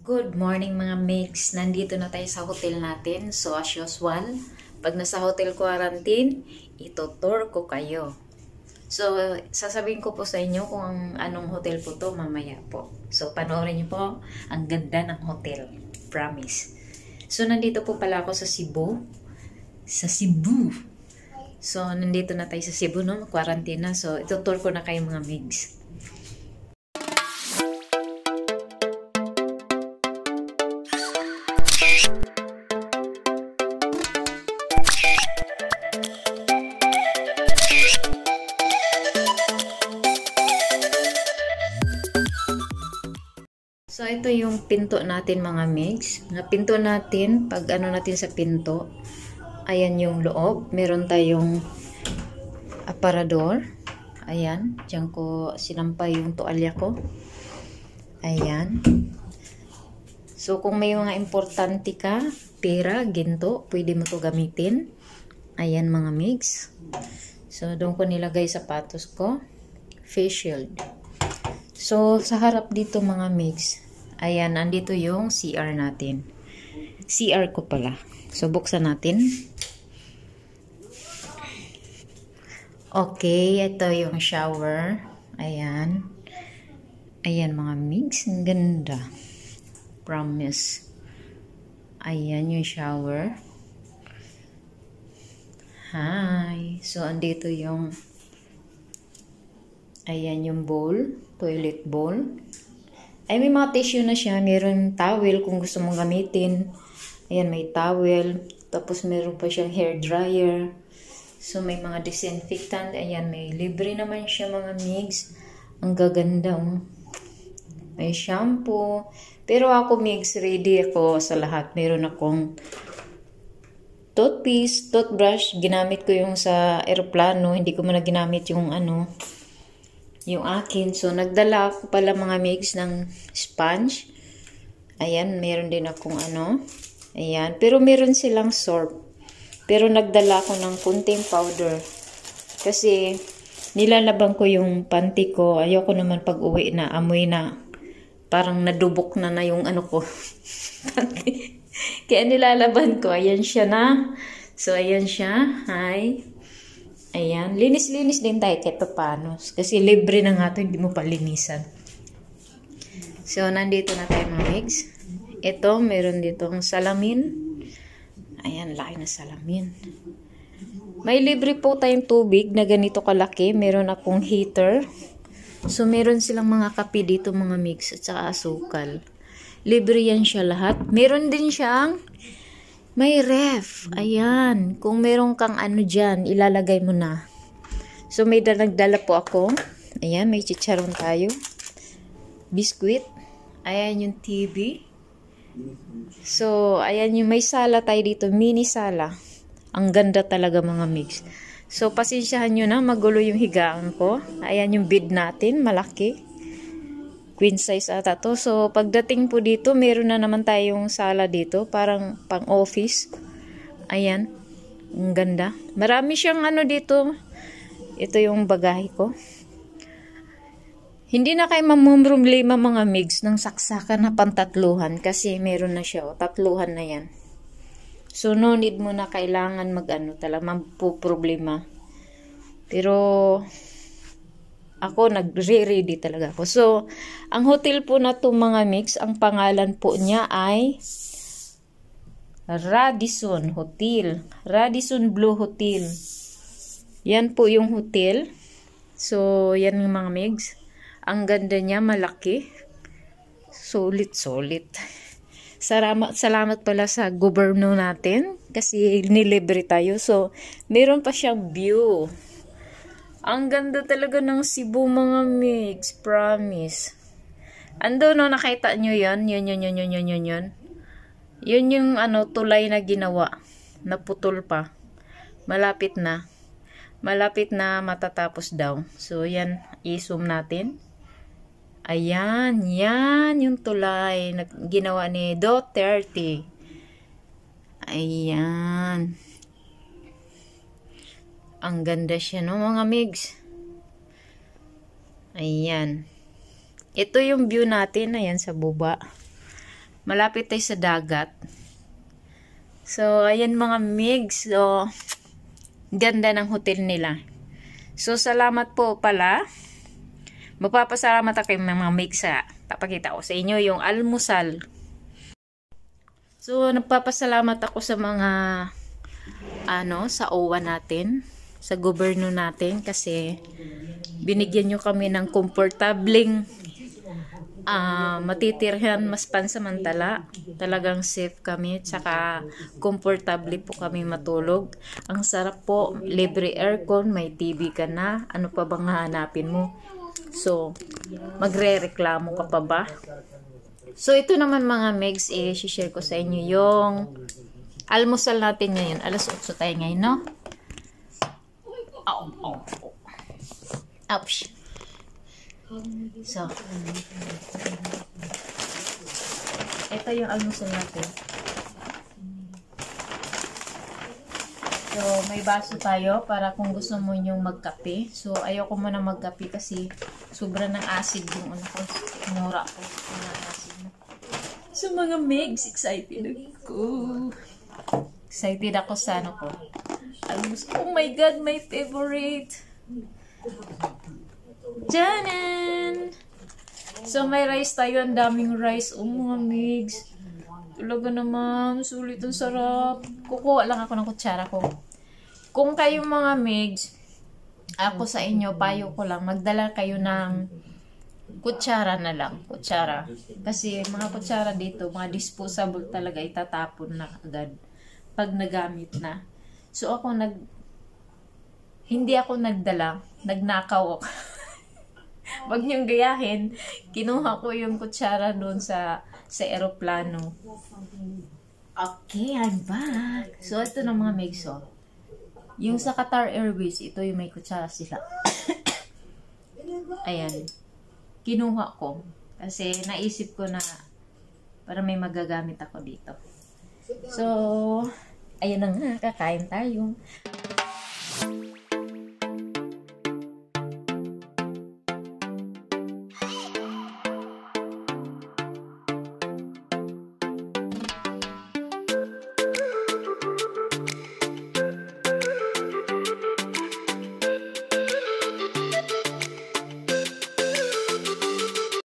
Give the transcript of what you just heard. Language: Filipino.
Good morning mga mix. Nandito na tayo sa hotel natin. So as usual, pag nasa hotel quarantine, ito itutur ko kayo. So sasabihin ko po sa inyo kung anong hotel po to mamaya po. So panoorin niyo po, ang ganda ng hotel. Promise. So nandito po pala ako sa Cebu. Sa Cebu. So nandito na tayo sa Cebu no, quarantine na. So itutur ko na kayo mga mix. So, ito yung pinto natin mga mix. Na pinto natin, pag ano natin sa pinto, ayan yung loob. Meron tayong aparador. Ayan. Diyan ko sinampay yung tuwalya ko. Ayan. So, kung may mga importante ka, pera, ginto, pwede mo to gamitin. Ayan mga mix. So, doon ko nilagay sapatos ko. Face shield. So, sa harap dito mga mix, ayan, andito yung CR natin. CR ko pala. So, buksan natin. Okay, ito yung shower. Ayan. Ayan mga mix, ang ganda. Promise. Ayan yung shower. Hi! So, andito yung ayan yung bowl. Toilet bowl. Ay, may mga tissue na siya. Meron towel kung gusto mong gamitin. Ayan, may towel. Tapos, meron pa siyang hair dryer. So, may mga disinfectant. Ayan, may libre naman siya mga migs. Ang gaganda, oh may shampoo. Pero ako mix ready ako sa lahat. Meron akong toothpaste, toothbrush. Ginamit ko yung sa aeroplano. Hindi ko muna ginamit yung ano, yung akin. So, nagdala ako pala mga mix ng sponge. Ayan, meron din akong ano. Ayan. Pero meron silang sorb. Pero nagdala ako ng kunting powder. Kasi, nilalabang ko yung panty ko. Ayoko naman pag uwi na, amoy na parang nadubok na na yung ano ko. Kaya nilalaban ko. Ayan siya na. So, ayan siya. Hi. Ayan. Linis-linis din tayo kahit paano. Kasi libre na nga to, hindi mo palinisan. So, nandito na tayo mga eggs. Ito, meron dito ang salamin. Ayan, laki na salamin. May libre po tayong tubig na ganito kalaki. Meron akong heater. So, meron silang mga kape dito, mga mix at saka asukal. Libre yan siya lahat. Meron din siyang may ref. Ayan. Kung meron kang ano dyan, ilalagay mo na. So, may nagdala po ako. Ayan, may chicharon tayo. Biskuit. Ayan yung TV. So, ayan yung may sala tayo dito. Mini sala. Ang ganda talaga mga mix. So, pasensyahan nyo na, magulo yung higaan ko. Ayan yung bed natin, malaki. Queen size ata to. So, pagdating po dito, meron na naman tayong sala dito. Parang pang office. Ayan. Ang ganda. Marami siyang ano dito. Ito yung bagahe ko. Hindi na kayo mamumroblema mga migs ng saksakan na pantatluhan kasi meron na siya. O, tatluhan na yan. So, no need mo na kailangan mag-ano talaga, magpo Pero, ako, nagre-ready talaga ako. So, ang hotel po na to mga mix, ang pangalan po niya ay Radisson Hotel. Radisson Blue Hotel. Yan po yung hotel. So, yan yung mga mix. Ang ganda niya, malaki. solid. Solid. Salamat, salamat pala sa gobyerno natin kasi nilibre tayo. So, meron pa siyang view. Ang ganda talaga ng Cebu mga mix, promise. Ando no, nakita nyo yan? Yun, yun, yun, yun, yun, yun, yun. Yun yung ano, tulay na ginawa. Naputol pa. Malapit na. Malapit na matatapos daw. So, yan. I-zoom natin. Ayan, yan yung tulay na ginawa ni Duterte. Ayan. Ang ganda siya no mga migs. Ayan. Ito yung view natin. Ayan sa buba. Malapit tayo sa dagat. So, ayan mga migs. So, ganda ng hotel nila. So, salamat po pala. Magpapasalamat ako kay mga mixa. Papakita ko sa inyo yung almusal. So, nagpapasalamat ako sa mga ano, sa OWA natin, sa gobyerno natin kasi binigyan nyo kami ng komportabling uh, matitirhan mas pansamantala. Talagang safe kami tsaka komportable po kami matulog. Ang sarap po, libre aircon, may TV ka na, ano pa bang hahanapin mo? So, magre-reklamo ka pa ba? So, ito naman mga megs, eh, share ko sa inyo yung almusal natin ngayon. Alas 8 tayo ngayon, no? Ow, ow, ow. Ouch. So, ito yung almusal natin. So, may baso tayo para kung gusto mo yung magkape. So, ayoko muna magkape kasi Sobra ng acid yung ano ko. Nora ko. acid na. Sa mga megs, excited ako. Excited ako sa ano ko. Almost, oh my god, my favorite. Janan! So, may rice tayo. Ang daming rice. Oh, mga migs. Talaga naman. Sulit ang sarap. Kukuha lang ako ng kutsara ko. Kung kayong mga migs, ako sa inyo, mm-hmm. payo ko lang, magdala kayo ng kutsara na lang. Kutsara. Kasi mga kutsara dito, mga disposable talaga, itatapon na agad pag nagamit na. So ako nag hindi ako nagdala, nagnakaw ako. Wag niyong gayahin. Kinuha ko yung kutsara doon sa sa eroplano. Okay, I'm back. So, ito na mga make-so. Yung sa Qatar Airways, ito yung may kutsara sila. Ayan. Kinuha ko. Kasi naisip ko na para may magagamit ako dito. So, ayan na nga, kakain tayong...